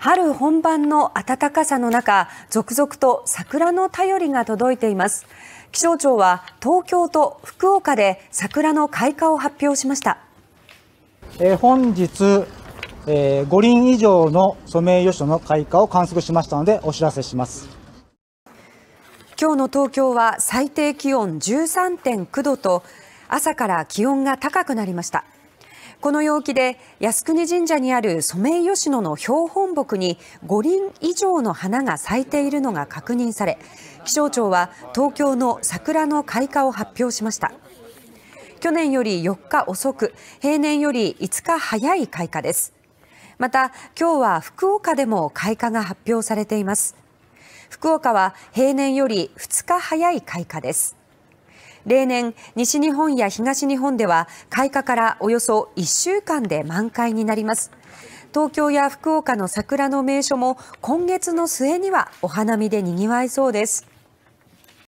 春本番の暖かさの中、続々と桜の便りが届いています。気象庁は東京と福岡で桜の開花を発表しました。えー、本日、えー、5輪以上のソメイヨシノの開花を観測しましたのでお知らせします。今日の東京は最低気温13.9度と朝から気温が高くなりました。この陽気で靖国神社にあるソメイヨシノの標本木に五輪以上の花が咲いているのが確認され気象庁は東京の桜の開花を発表しました去年より4日遅く平年より5日早い開花ですまた今日は福岡でも開花が発表されています福岡は平年より2日早い開花です例年、西日本や東日本では開花からおよそ1週間で満開になります。東京や福岡の桜の名所も今月の末にはお花見でにぎわいそうです。